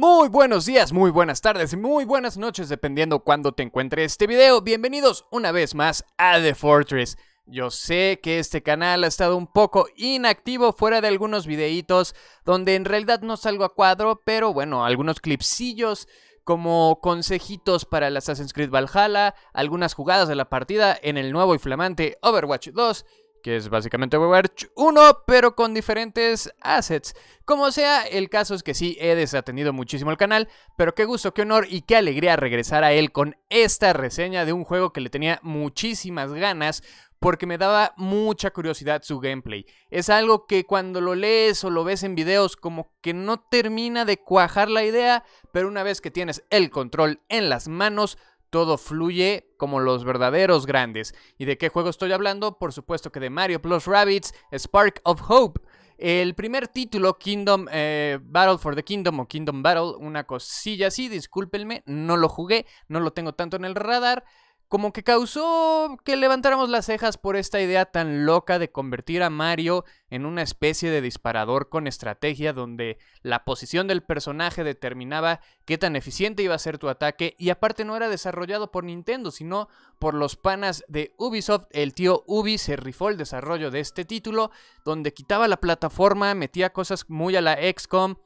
Muy buenos días, muy buenas tardes, y muy buenas noches, dependiendo cuándo te encuentre este video. Bienvenidos una vez más a The Fortress. Yo sé que este canal ha estado un poco inactivo fuera de algunos videitos donde en realidad no salgo a cuadro, pero bueno, algunos clipsillos como consejitos para el Assassin's Creed Valhalla, algunas jugadas de la partida en el nuevo y flamante Overwatch 2 que es básicamente Overwatch 1, pero con diferentes assets. Como sea, el caso es que sí, he desatendido muchísimo el canal, pero qué gusto, qué honor y qué alegría regresar a él con esta reseña de un juego que le tenía muchísimas ganas, porque me daba mucha curiosidad su gameplay. Es algo que cuando lo lees o lo ves en videos como que no termina de cuajar la idea, pero una vez que tienes el control en las manos, todo fluye como los verdaderos grandes. ¿Y de qué juego estoy hablando? Por supuesto que de Mario Plus Rabbits, Spark of Hope. El primer título, Kingdom eh, Battle for the Kingdom o Kingdom Battle, una cosilla así, discúlpenme, no lo jugué, no lo tengo tanto en el radar como que causó que levantáramos las cejas por esta idea tan loca de convertir a Mario en una especie de disparador con estrategia donde la posición del personaje determinaba qué tan eficiente iba a ser tu ataque y aparte no era desarrollado por Nintendo, sino por los panas de Ubisoft. El tío Ubi se rifó el desarrollo de este título donde quitaba la plataforma, metía cosas muy a la XCOM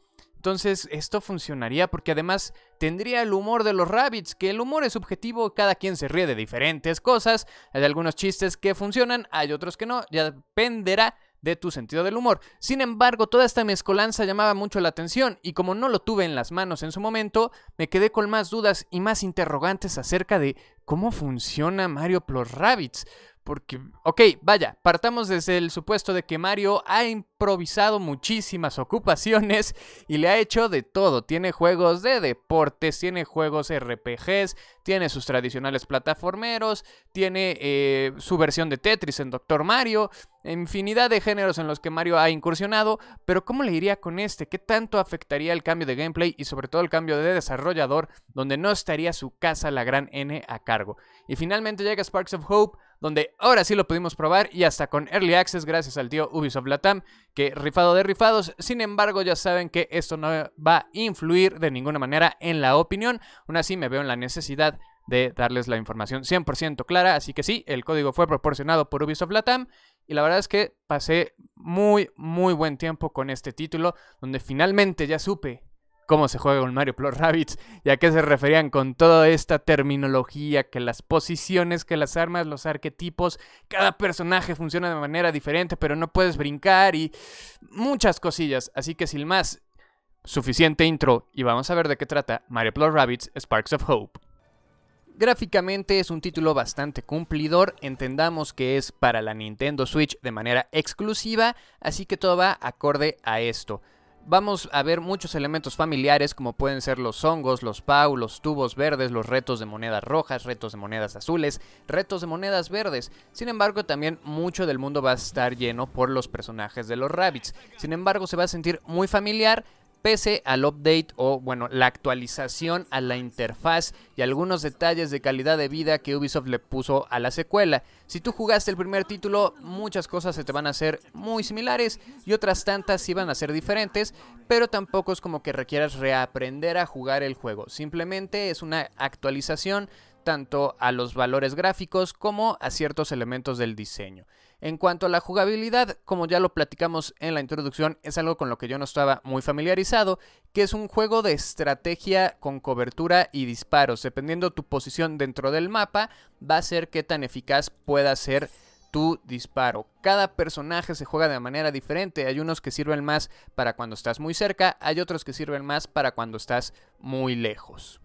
entonces, esto funcionaría porque además tendría el humor de los rabbits, que el humor es subjetivo, cada quien se ríe de diferentes cosas, hay algunos chistes que funcionan, hay otros que no, ya dependerá de tu sentido del humor. Sin embargo, toda esta mezcolanza llamaba mucho la atención y como no lo tuve en las manos en su momento, me quedé con más dudas y más interrogantes acerca de cómo funciona Mario Plus Rabbits. Porque, ok, vaya, partamos desde el supuesto de que Mario ha improvisado muchísimas ocupaciones y le ha hecho de todo. Tiene juegos de deportes, tiene juegos RPGs, tiene sus tradicionales plataformeros, tiene eh, su versión de Tetris en Doctor Mario, infinidad de géneros en los que Mario ha incursionado, pero ¿cómo le iría con este? ¿Qué tanto afectaría el cambio de gameplay y sobre todo el cambio de desarrollador donde no estaría su casa la gran N a cargo? Y finalmente llega Sparks of Hope donde ahora sí lo pudimos probar y hasta con Early Access gracias al tío Ubisoft Latam, que rifado de rifados, sin embargo ya saben que esto no va a influir de ninguna manera en la opinión, aún así me veo en la necesidad de darles la información 100% clara, así que sí, el código fue proporcionado por Ubisoft Latam y la verdad es que pasé muy, muy buen tiempo con este título, donde finalmente ya supe cómo se juega con Mario Plus Rabbits y a qué se referían con toda esta terminología, que las posiciones, que las armas, los arquetipos, cada personaje funciona de manera diferente, pero no puedes brincar y muchas cosillas. Así que sin más, suficiente intro y vamos a ver de qué trata Mario Plus Rabbits Sparks of Hope. Gráficamente es un título bastante cumplidor, entendamos que es para la Nintendo Switch de manera exclusiva, así que todo va acorde a esto vamos a ver muchos elementos familiares como pueden ser los hongos, los pau, los tubos verdes, los retos de monedas rojas, retos de monedas azules, retos de monedas verdes. Sin embargo, también mucho del mundo va a estar lleno por los personajes de los rabbits. Sin embargo, se va a sentir muy familiar, pese al update o bueno, la actualización a la interfaz y algunos detalles de calidad de vida que Ubisoft le puso a la secuela. Si tú jugaste el primer título, muchas cosas se te van a hacer muy similares y otras tantas iban van a ser diferentes, pero tampoco es como que requieras reaprender a jugar el juego. Simplemente es una actualización tanto a los valores gráficos como a ciertos elementos del diseño. En cuanto a la jugabilidad, como ya lo platicamos en la introducción, es algo con lo que yo no estaba muy familiarizado, que es un juego de estrategia con cobertura y disparos. Dependiendo tu posición dentro del mapa, va a ser qué tan eficaz pueda ser tu disparo. Cada personaje se juega de manera diferente. Hay unos que sirven más para cuando estás muy cerca, hay otros que sirven más para cuando estás muy lejos.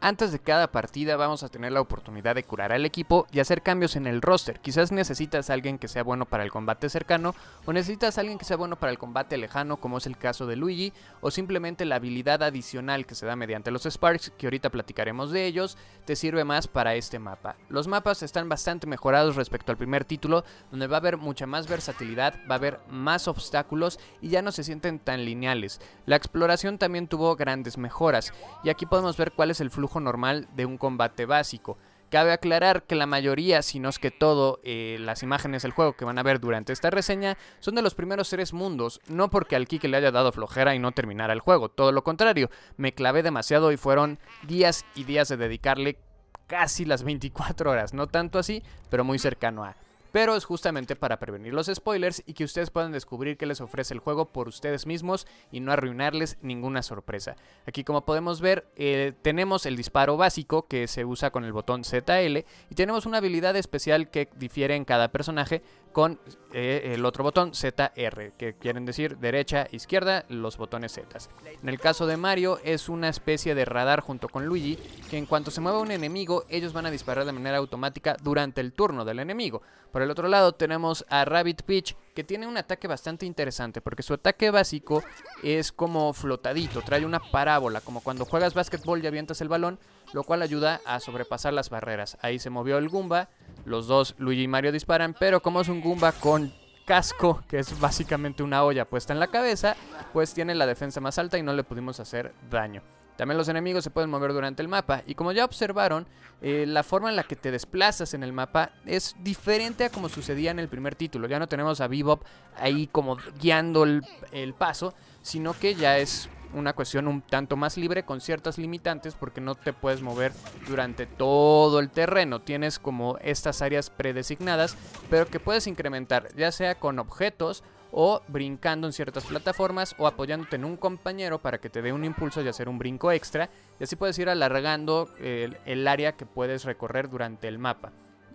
Antes de cada partida vamos a tener la oportunidad de curar al equipo y hacer cambios en el roster. Quizás necesitas alguien que sea bueno para el combate cercano o necesitas alguien que sea bueno para el combate lejano como es el caso de Luigi o simplemente la habilidad adicional que se da mediante los Sparks que ahorita platicaremos de ellos te sirve más para este mapa. Los mapas están bastante mejorados respecto al primer título donde va a haber mucha más versatilidad, va a haber más obstáculos y ya no se sienten tan lineales. La exploración también tuvo grandes mejoras y aquí podemos ver cuál es el flujo normal de un combate básico. Cabe aclarar que la mayoría, si no es que todo, eh, las imágenes del juego que van a ver durante esta reseña son de los primeros tres mundos, no porque al Kike le haya dado flojera y no terminara el juego, todo lo contrario, me clavé demasiado y fueron días y días de dedicarle casi las 24 horas, no tanto así, pero muy cercano a pero es justamente para prevenir los spoilers y que ustedes puedan descubrir qué les ofrece el juego por ustedes mismos y no arruinarles ninguna sorpresa. Aquí como podemos ver eh, tenemos el disparo básico que se usa con el botón ZL y tenemos una habilidad especial que difiere en cada personaje con eh, el otro botón ZR, que quieren decir derecha, izquierda, los botones Z. En el caso de Mario es una especie de radar junto con Luigi, que en cuanto se mueva un enemigo, ellos van a disparar de manera automática durante el turno del enemigo. Por el otro lado tenemos a Rabbit Peach, que tiene un ataque bastante interesante, porque su ataque básico es como flotadito, trae una parábola, como cuando juegas básquetbol y avientas el balón, lo cual ayuda a sobrepasar las barreras. Ahí se movió el Goomba, los dos, Luigi y Mario, disparan, pero como es un Goomba con casco, que es básicamente una olla puesta en la cabeza, pues tiene la defensa más alta y no le pudimos hacer daño. También los enemigos se pueden mover durante el mapa y como ya observaron, eh, la forma en la que te desplazas en el mapa es diferente a como sucedía en el primer título. Ya no tenemos a Bebop ahí como guiando el paso, sino que ya es una cuestión un tanto más libre con ciertas limitantes porque no te puedes mover durante todo el terreno. Tienes como estas áreas predesignadas, pero que puedes incrementar ya sea con objetos o brincando en ciertas plataformas o apoyándote en un compañero para que te dé un impulso y hacer un brinco extra. Y así puedes ir alargando el, el área que puedes recorrer durante el mapa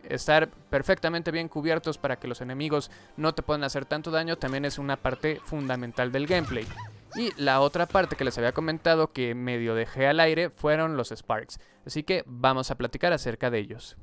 estar perfectamente bien cubiertos para que los enemigos no te puedan hacer tanto daño también es una parte fundamental del gameplay. Y la otra parte que les había comentado que medio dejé al aire fueron los Sparks. Así que vamos a platicar acerca de ellos.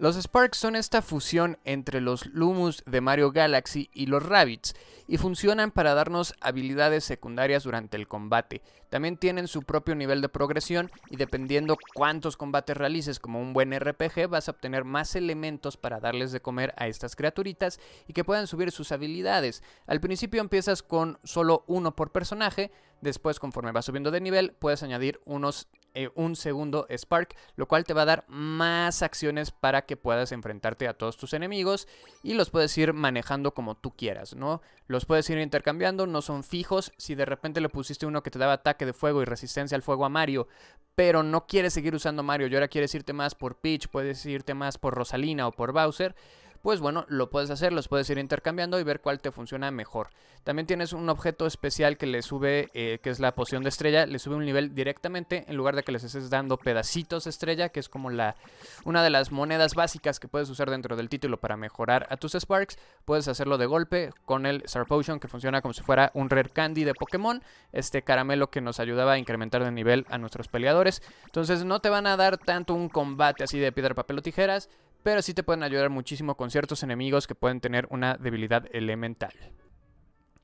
Los Sparks son esta fusión entre los Lumus de Mario Galaxy y los Rabbits y funcionan para darnos habilidades secundarias durante el combate. También tienen su propio nivel de progresión y dependiendo cuántos combates realices como un buen RPG vas a obtener más elementos para darles de comer a estas criaturitas y que puedan subir sus habilidades. Al principio empiezas con solo uno por personaje, después conforme vas subiendo de nivel puedes añadir unos eh, un segundo Spark, lo cual te va a dar más acciones para que puedas enfrentarte a todos tus enemigos y los puedes ir manejando como tú quieras, ¿no? Los puedes ir intercambiando, no son fijos. Si de repente le pusiste uno que te daba ataque de fuego y resistencia al fuego a Mario, pero no quieres seguir usando Mario y ahora quieres irte más por Peach, puedes irte más por Rosalina o por Bowser pues bueno, lo puedes hacer, los puedes ir intercambiando y ver cuál te funciona mejor. También tienes un objeto especial que le sube, eh, que es la poción de estrella, le sube un nivel directamente en lugar de que les estés dando pedacitos estrella, que es como la, una de las monedas básicas que puedes usar dentro del título para mejorar a tus Sparks. Puedes hacerlo de golpe con el Star Potion, que funciona como si fuera un Rare Candy de Pokémon, este caramelo que nos ayudaba a incrementar de nivel a nuestros peleadores. Entonces no te van a dar tanto un combate así de piedra, papel o tijeras, pero sí te pueden ayudar muchísimo con ciertos enemigos que pueden tener una debilidad elemental.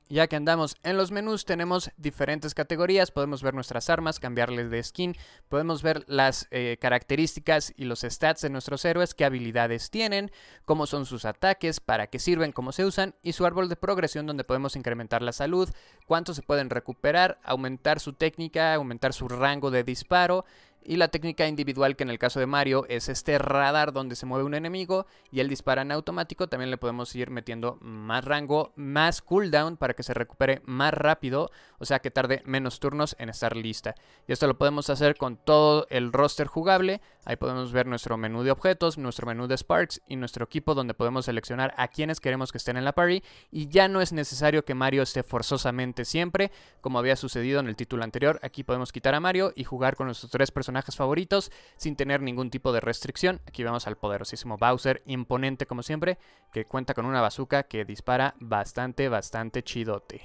Ya que andamos en los menús tenemos diferentes categorías, podemos ver nuestras armas, cambiarles de skin, podemos ver las eh, características y los stats de nuestros héroes, qué habilidades tienen, cómo son sus ataques, para qué sirven, cómo se usan y su árbol de progresión donde podemos incrementar la salud, cuánto se pueden recuperar, aumentar su técnica, aumentar su rango de disparo y la técnica individual que en el caso de Mario es este radar donde se mueve un enemigo y él dispara en automático. También le podemos ir metiendo más rango, más cooldown para que se recupere más rápido. O sea que tarde menos turnos en estar lista. Y esto lo podemos hacer con todo el roster jugable Ahí podemos ver nuestro menú de objetos, nuestro menú de Sparks y nuestro equipo donde podemos seleccionar a quienes queremos que estén en la party y ya no es necesario que Mario esté forzosamente siempre, como había sucedido en el título anterior. Aquí podemos quitar a Mario y jugar con nuestros tres personajes favoritos sin tener ningún tipo de restricción. Aquí vemos al poderosísimo Bowser, imponente como siempre, que cuenta con una bazooka que dispara bastante, bastante chidote.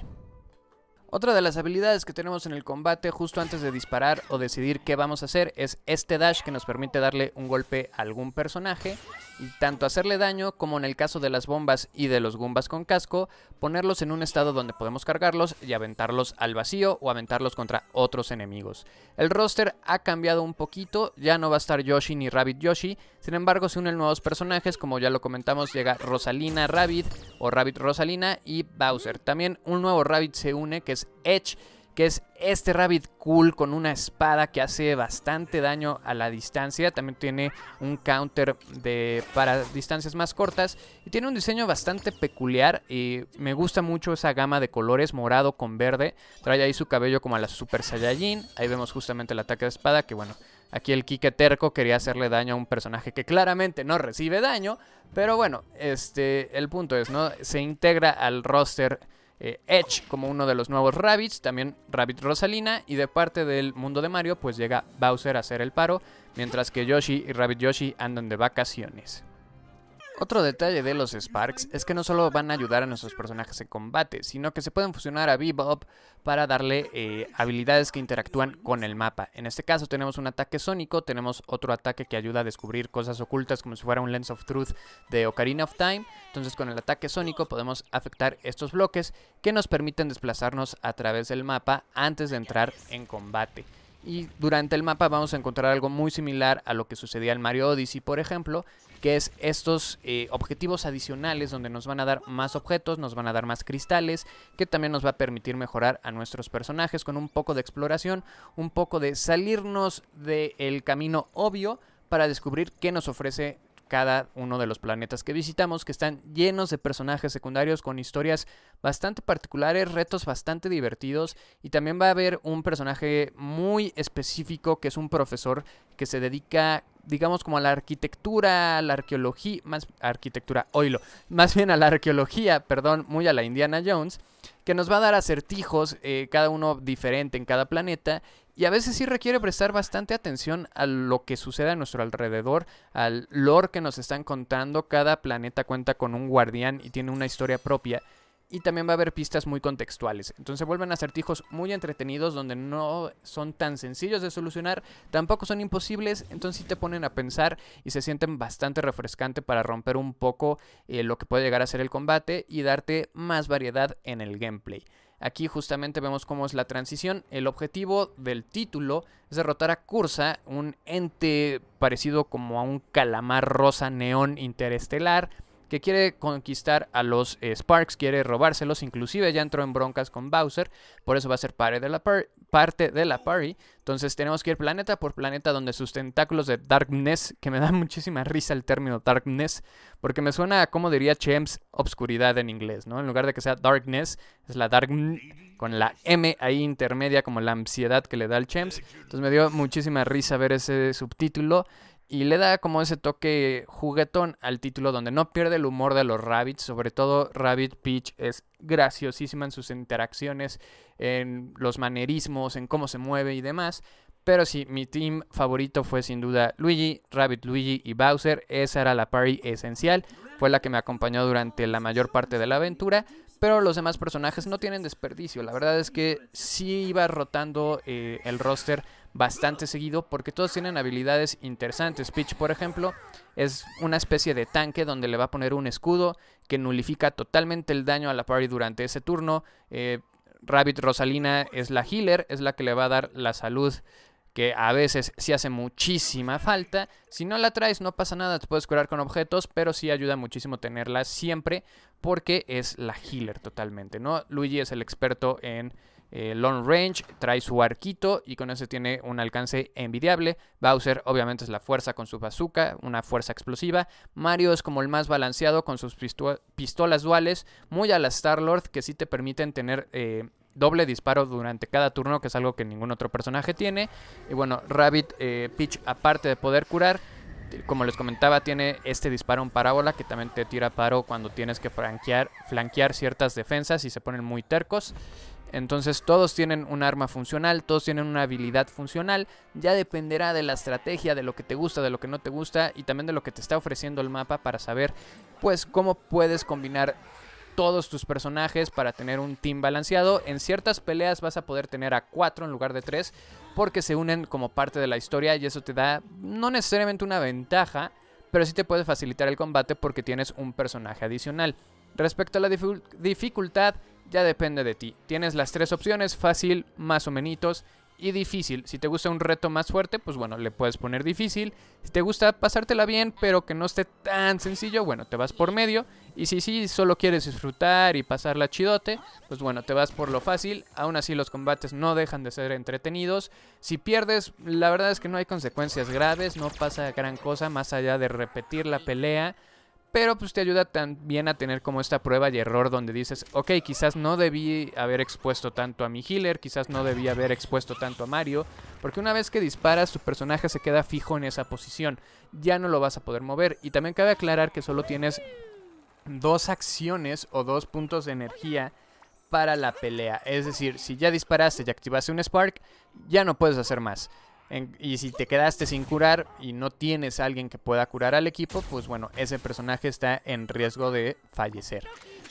Otra de las habilidades que tenemos en el combate justo antes de disparar o decidir qué vamos a hacer es este dash que nos permite darle un golpe a algún personaje y tanto hacerle daño como en el caso de las bombas y de los Goombas con casco, ponerlos en un estado donde podemos cargarlos y aventarlos al vacío o aventarlos contra otros enemigos. El roster ha cambiado un poquito, ya no va a estar Yoshi ni Rabbit Yoshi, sin embargo se unen nuevos personajes como ya lo comentamos, llega Rosalina Rabbit o Rabbit Rosalina y Bowser. También un nuevo Rabbit se une que es Edge, que es este Rabbit Cool con una espada que hace bastante daño a la distancia. También tiene un counter de, para distancias más cortas. Y tiene un diseño bastante peculiar. Y me gusta mucho esa gama de colores, morado con verde. Trae ahí su cabello como a la Super Saiyajin. Ahí vemos justamente el ataque de espada, que bueno... Aquí el Kike Terco quería hacerle daño a un personaje que claramente no recibe daño, pero bueno, este, el punto es, ¿no? Se integra al roster eh, Edge como uno de los nuevos Rabbits, también Rabbit Rosalina, y de parte del mundo de Mario pues llega Bowser a hacer el paro, mientras que Yoshi y Rabbit Yoshi andan de vacaciones. Otro detalle de los Sparks es que no solo van a ayudar a nuestros personajes en combate, sino que se pueden fusionar a Bebop para darle eh, habilidades que interactúan con el mapa. En este caso tenemos un ataque sónico, tenemos otro ataque que ayuda a descubrir cosas ocultas como si fuera un Lens of Truth de Ocarina of Time. Entonces con el ataque sónico podemos afectar estos bloques que nos permiten desplazarnos a través del mapa antes de entrar en combate. Y durante el mapa vamos a encontrar algo muy similar a lo que sucedía en Mario Odyssey, por ejemplo, que es estos eh, objetivos adicionales donde nos van a dar más objetos, nos van a dar más cristales, que también nos va a permitir mejorar a nuestros personajes con un poco de exploración, un poco de salirnos del camino obvio para descubrir qué nos ofrece cada uno de los planetas que visitamos, que están llenos de personajes secundarios con historias bastante particulares, retos bastante divertidos, y también va a haber un personaje muy específico que es un profesor que se dedica digamos como a la arquitectura, a la arqueología, más arquitectura, oilo, más bien a la arqueología, perdón, muy a la Indiana Jones, que nos va a dar acertijos, eh, cada uno diferente en cada planeta, y a veces sí requiere prestar bastante atención a lo que sucede a nuestro alrededor, al lore que nos están contando. Cada planeta cuenta con un guardián y tiene una historia propia. Y también va a haber pistas muy contextuales. Entonces vuelven a acertijos muy entretenidos donde no son tan sencillos de solucionar, tampoco son imposibles, entonces sí te ponen a pensar y se sienten bastante refrescante para romper un poco eh, lo que puede llegar a ser el combate y darte más variedad en el gameplay. Aquí justamente vemos cómo es la transición. El objetivo del título es derrotar a Cursa, un ente parecido como a un calamar rosa neón interestelar que quiere conquistar a los Sparks, quiere robárselos, inclusive ya entró en broncas con Bowser, por eso va a ser parte de la, party. Entonces tenemos que ir planeta por planeta donde sus tentáculos de darkness, que me da muchísima risa el término darkness, porque me suena como diría Chems obscuridad en inglés, ¿no? En lugar de que sea darkness, es la dark con la M ahí intermedia como la ansiedad que le da al Chems. Entonces me dio muchísima risa ver ese subtítulo y le da como ese toque juguetón al título donde no pierde el humor de los Rabbits, sobre todo Rabbit Peach es graciosísima en sus interacciones, en los manerismos, en cómo se mueve y demás. Pero sí, mi team favorito fue sin duda Luigi, Rabbit Luigi y Bowser. Esa era la party esencial. Fue la que me acompañó durante la mayor parte de la aventura. Pero los demás personajes no tienen desperdicio. La verdad es que sí iba rotando eh, el roster bastante seguido porque todos tienen habilidades interesantes. Peach, por ejemplo, es una especie de tanque donde le va a poner un escudo que nulifica totalmente el daño a la party durante ese turno. Eh, Rabbit Rosalina es la healer, es la que le va a dar la salud que a veces sí hace muchísima falta. Si no la traes, no pasa nada, te puedes curar con objetos, pero sí ayuda muchísimo tenerla siempre porque es la healer totalmente, ¿no? Luigi es el experto en eh, long range, trae su arquito y con ese tiene un alcance envidiable. Bowser obviamente es la fuerza con su bazooka, una fuerza explosiva. Mario es como el más balanceado con sus pistolas duales, muy a la Star-Lord que sí te permiten tener... Eh, doble disparo durante cada turno, que es algo que ningún otro personaje tiene. Y bueno, Rabbit eh, Peach, aparte de poder curar, como les comentaba, tiene este disparo en parábola que también te tira paro cuando tienes que flanquear ciertas defensas y se ponen muy tercos. Entonces todos tienen un arma funcional, todos tienen una habilidad funcional, ya dependerá de la estrategia, de lo que te gusta, de lo que no te gusta y también de lo que te está ofreciendo el mapa para saber pues cómo puedes combinar todos tus personajes para tener un team balanceado. En ciertas peleas vas a poder tener a 4 en lugar de 3 porque se unen como parte de la historia y eso te da no necesariamente una ventaja, pero sí te puede facilitar el combate porque tienes un personaje adicional. Respecto a la dificultad, ya depende de ti. Tienes las tres opciones, fácil, más o menos y difícil. Si te gusta un reto más fuerte, pues bueno, le puedes poner difícil. Si te gusta pasártela bien, pero que no esté tan sencillo, bueno, te vas por medio. Y si sí, solo quieres disfrutar y pasarla chidote, pues bueno, te vas por lo fácil. Aún así los combates no dejan de ser entretenidos. Si pierdes, la verdad es que no hay consecuencias graves, no pasa gran cosa más allá de repetir la pelea. Pero pues te ayuda también a tener como esta prueba y error donde dices, ok, quizás no debí haber expuesto tanto a mi healer, quizás no debí haber expuesto tanto a Mario, porque una vez que disparas tu personaje se queda fijo en esa posición, ya no lo vas a poder mover. Y también cabe aclarar que solo tienes dos acciones o dos puntos de energía para la pelea. Es decir, si ya disparaste y activaste un Spark, ya no puedes hacer más y si te quedaste sin curar y no tienes a alguien que pueda curar al equipo, pues bueno, ese personaje está en riesgo de fallecer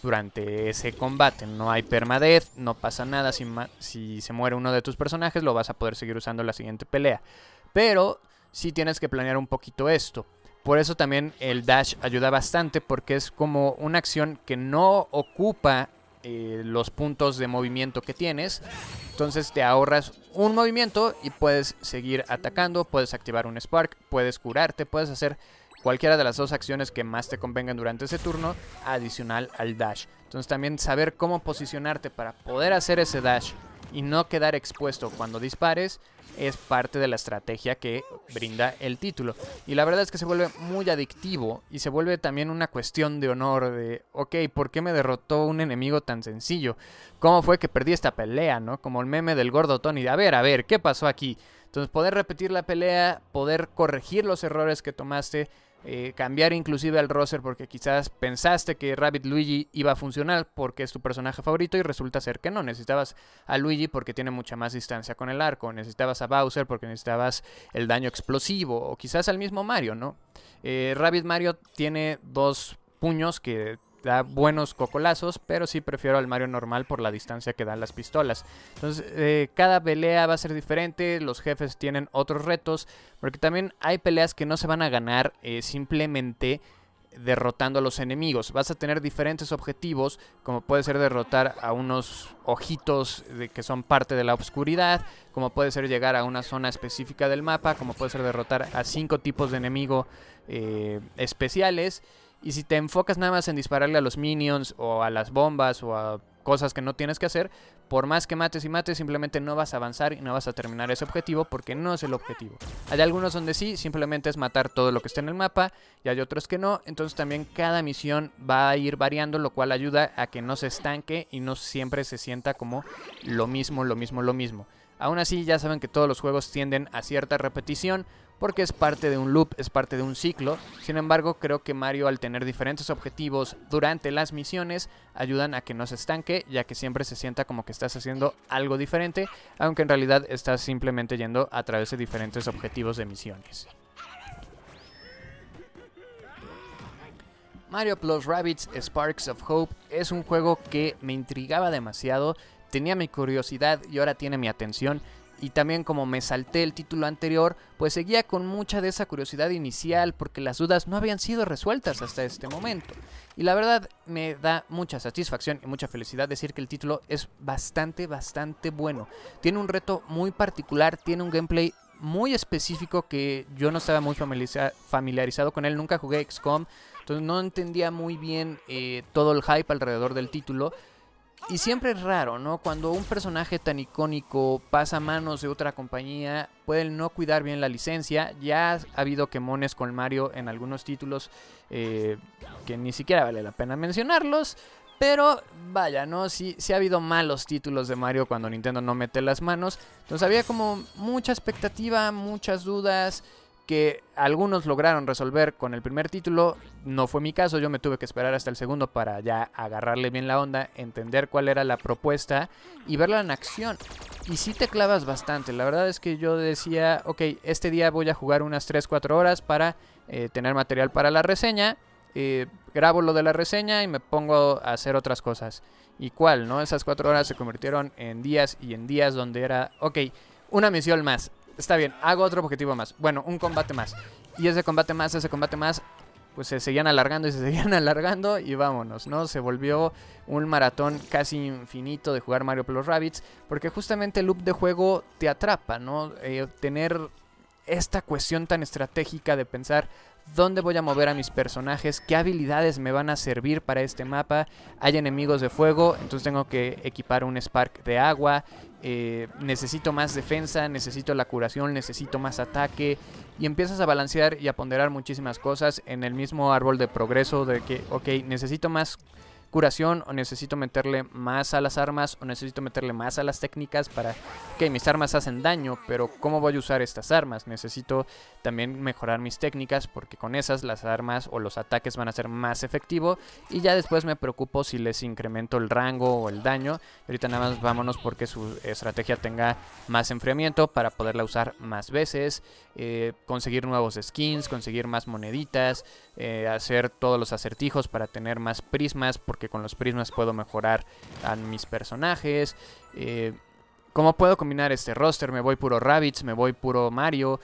durante ese combate. No hay permadez, no pasa nada. Si, si se muere uno de tus personajes, lo vas a poder seguir usando en la siguiente pelea. Pero sí tienes que planear un poquito esto. Por eso también el dash ayuda bastante porque es como una acción que no ocupa eh, los puntos de movimiento que tienes. Entonces te ahorras un movimiento y puedes seguir atacando, puedes activar un Spark, puedes curarte, puedes hacer cualquiera de las dos acciones que más te convengan durante ese turno adicional al dash. Entonces también saber cómo posicionarte para poder hacer ese dash y no quedar expuesto cuando dispares es parte de la estrategia que brinda el título. Y la verdad es que se vuelve muy adictivo y se vuelve también una cuestión de honor de, ok, ¿por qué me derrotó un enemigo tan sencillo? ¿Cómo fue que perdí esta pelea, no? Como el meme del gordo Tony, a ver, a ver, ¿qué pasó aquí? Entonces poder repetir la pelea, poder corregir los errores que tomaste eh, cambiar inclusive al roster porque quizás pensaste que Rabbit Luigi iba a funcionar porque es tu personaje favorito y resulta ser que no. Necesitabas a Luigi porque tiene mucha más distancia con el arco, necesitabas a Bowser porque necesitabas el daño explosivo o quizás al mismo Mario, ¿no? Eh, Rabbit Mario tiene dos puños que da buenos cocolazos, pero sí prefiero al Mario normal por la distancia que dan las pistolas. Entonces, eh, cada pelea va a ser diferente, los jefes tienen otros retos, porque también hay peleas que no se van a ganar eh, simplemente derrotando a los enemigos. Vas a tener diferentes objetivos, como puede ser derrotar a unos ojitos de, que son parte de la oscuridad, como puede ser llegar a una zona específica del mapa, como puede ser derrotar a cinco tipos de enemigo eh, especiales. Y si te enfocas nada más en dispararle a los minions o a las bombas o a cosas que no tienes que hacer, por más que mates y mates, simplemente no vas a avanzar y no vas a terminar ese objetivo porque no es el objetivo. Hay algunos donde sí, simplemente es matar todo lo que está en el mapa y hay otros que no, entonces también cada misión va a ir variando, lo cual ayuda a que no se estanque y no siempre se sienta como lo mismo, lo mismo, lo mismo. Aún así ya saben que todos los juegos tienden a cierta repetición, porque es parte de un loop, es parte de un ciclo. Sin embargo, creo que Mario al tener diferentes objetivos durante las misiones ayudan a que no se estanque, ya que siempre se sienta como que estás haciendo algo diferente, aunque en realidad estás simplemente yendo a través de diferentes objetivos de misiones. Mario Plus Rabbits Sparks of Hope es un juego que me intrigaba demasiado, tenía mi curiosidad y ahora tiene mi atención y también como me salté el título anterior, pues seguía con mucha de esa curiosidad inicial porque las dudas no habían sido resueltas hasta este momento. Y la verdad me da mucha satisfacción y mucha felicidad decir que el título es bastante, bastante bueno. Tiene un reto muy particular, tiene un gameplay muy específico que yo no estaba muy familiarizado con él, nunca jugué XCOM, entonces no entendía muy bien eh, todo el hype alrededor del título. Y siempre es raro, ¿no? Cuando un personaje tan icónico pasa manos de otra compañía, pueden no cuidar bien la licencia. Ya ha habido quemones con Mario en algunos títulos eh, que ni siquiera vale la pena mencionarlos. Pero vaya, ¿no? Sí, sí ha habido malos títulos de Mario cuando Nintendo no mete las manos. Entonces había como mucha expectativa, muchas dudas que algunos lograron resolver con el primer título. No fue mi caso, yo me tuve que esperar hasta el segundo para ya agarrarle bien la onda, entender cuál era la propuesta y verla en acción. Y si te clavas bastante, la verdad es que yo decía, ok, este día voy a jugar unas 3-4 horas para eh, tener material para la reseña. Eh, grabo lo de la reseña y me pongo a hacer otras cosas. ¿Y cuál? ¿No? Esas 4 horas se convirtieron en días y en días donde era, ok, una misión más, Está bien, hago otro objetivo más. Bueno, un combate más. Y ese combate más, ese combate más, pues se seguían alargando y se seguían alargando y vámonos, ¿no? Se volvió un maratón casi infinito de jugar Mario Plus Rabbits porque justamente el loop de juego te atrapa, ¿no? Eh, tener esta cuestión tan estratégica de pensar dónde voy a mover a mis personajes, qué habilidades me van a servir para este mapa. Hay enemigos de fuego, entonces tengo que equipar un Spark de agua. Eh, necesito más defensa, necesito la curación, necesito más ataque. Y empiezas a balancear y a ponderar muchísimas cosas en el mismo árbol de progreso de que, ok, necesito más curación o necesito meterle más a las armas o necesito meterle más a las técnicas para que mis armas hacen daño, pero ¿cómo voy a usar estas armas? Necesito también mejorar mis técnicas porque con esas las armas o los ataques van a ser más efectivos y ya después me preocupo si les incremento el rango o el daño. Ahorita nada más vámonos porque su estrategia tenga más enfriamiento para poderla usar más veces, eh, conseguir nuevos skins, conseguir más moneditas, eh, hacer todos los acertijos para tener más prismas que con los prismas puedo mejorar a mis personajes. Eh, ¿Cómo puedo combinar este roster? Me voy puro Rabbids, me voy puro Mario.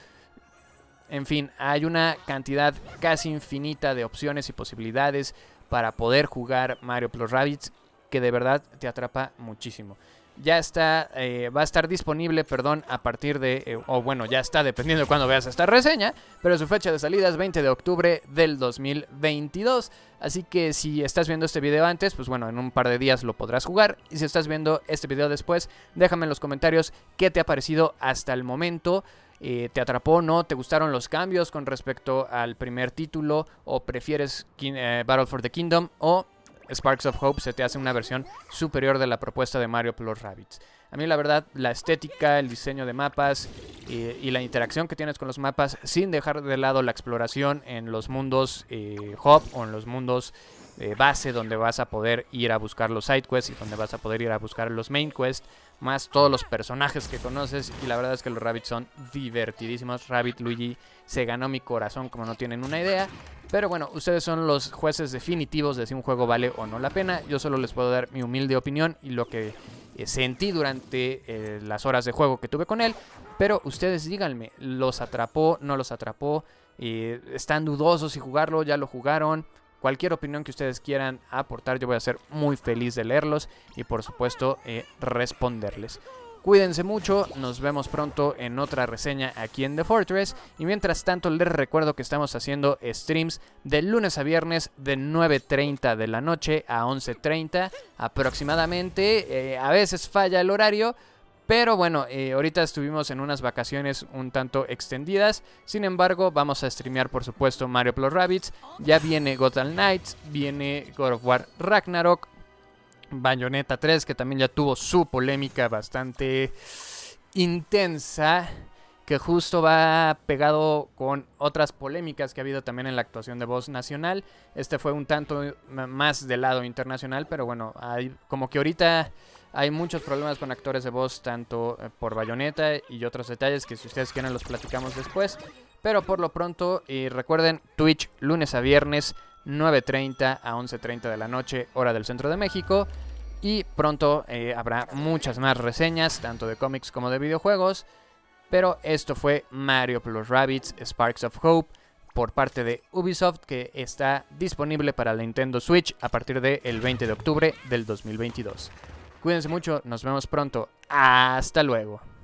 En fin, hay una cantidad casi infinita de opciones y posibilidades para poder jugar Mario Plus rabbits que de verdad te atrapa muchísimo ya está, eh, va a estar disponible, perdón, a partir de, eh, o bueno, ya está, dependiendo de cuándo veas esta reseña, pero su fecha de salida es 20 de octubre del 2022. Así que si estás viendo este video antes, pues bueno, en un par de días lo podrás jugar. Y si estás viendo este video después, déjame en los comentarios qué te ha parecido hasta el momento. Eh, ¿Te atrapó no? ¿Te gustaron los cambios con respecto al primer título? ¿O prefieres Battle for the Kingdom? ¿O Sparks of Hope se te hace una versión superior de la propuesta de Mario Plus Rabbits. A mí la verdad, la estética, el diseño de mapas y, la interacción que tienes con los mapas sin dejar de lado la exploración en los mundos eh, o en los mundos eh, base donde vas a poder ir a buscar los side quests y donde vas a poder ir a buscar los main quests, más todos los personajes que conoces. Y la verdad es que los Rabbits son divertidísimos. Rabbit Luigi se ganó mi corazón, como no tienen una idea. Pero bueno, ustedes son los jueces definitivos de si un juego vale o no la pena. Yo solo les puedo dar mi humilde opinión y lo que eh, sentí durante eh, las horas de juego que tuve con él. Pero ustedes díganme, ¿los atrapó? ¿No los atrapó? ¿Están dudosos si jugarlo? ¿Ya lo jugaron? Cualquier opinión que ustedes quieran aportar, yo voy a ser muy feliz de leerlos y por supuesto eh, responderles. Cuídense mucho, nos vemos pronto en otra reseña aquí en The Fortress y mientras tanto les recuerdo que estamos haciendo streams de lunes a viernes de 9.30 de la noche a 11.30 aproximadamente, eh, a veces falla el horario, pero bueno, eh, ahorita estuvimos en unas vacaciones un tanto extendidas. Sin embargo, vamos a streamear por supuesto Mario Plus Rabbits. Ya viene Gotham Knights, viene God of War Ragnarok, Bayonetta 3, que también ya tuvo su polémica bastante intensa. Que justo va pegado con otras polémicas que ha habido también en la actuación de voz nacional. Este fue un tanto más del lado internacional, pero bueno, hay, como que ahorita hay muchos problemas con actores de voz, tanto eh, por bayoneta y otros detalles que si ustedes quieren los platicamos después. Pero por lo pronto, y recuerden, Twitch lunes a viernes, 9.30 a 11.30 de la noche, hora del centro de México. Y pronto eh, habrá muchas más reseñas, tanto de cómics como de videojuegos. Pero esto fue Mario Plus Rabbits Sparks of Hope por parte de Ubisoft que está disponible para la Nintendo Switch a partir del 20 de octubre del 2022. Cuídense mucho, nos vemos pronto. Hasta luego.